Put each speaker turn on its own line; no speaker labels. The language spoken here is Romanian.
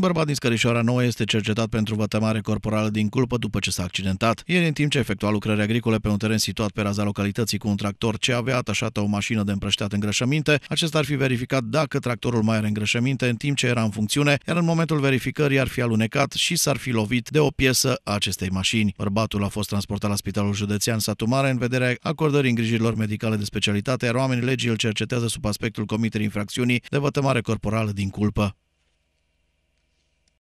Un bărbat din Scărișoara Nouă este cercetat pentru vătămare corporală din culpă după ce s-a accidentat. El, în timp ce efectua lucrări agricole pe un teren situat pe raza localității cu un tractor ce avea atașată o mașină de împrăștiat îngrășăminte, acesta ar fi verificat dacă tractorul mai are îngrășăminte în timp ce era în funcțiune, iar în momentul verificării ar fi alunecat și s-ar fi lovit de o piesă a acestei mașini. Bărbatul a fost transportat la Spitalul Județean Satu Mare în vederea acordării îngrijirilor medicale de specialitate, iar oamenii legii îl cercetează sub aspectul comiterii infracțiunii de vătămare corporală din culpă.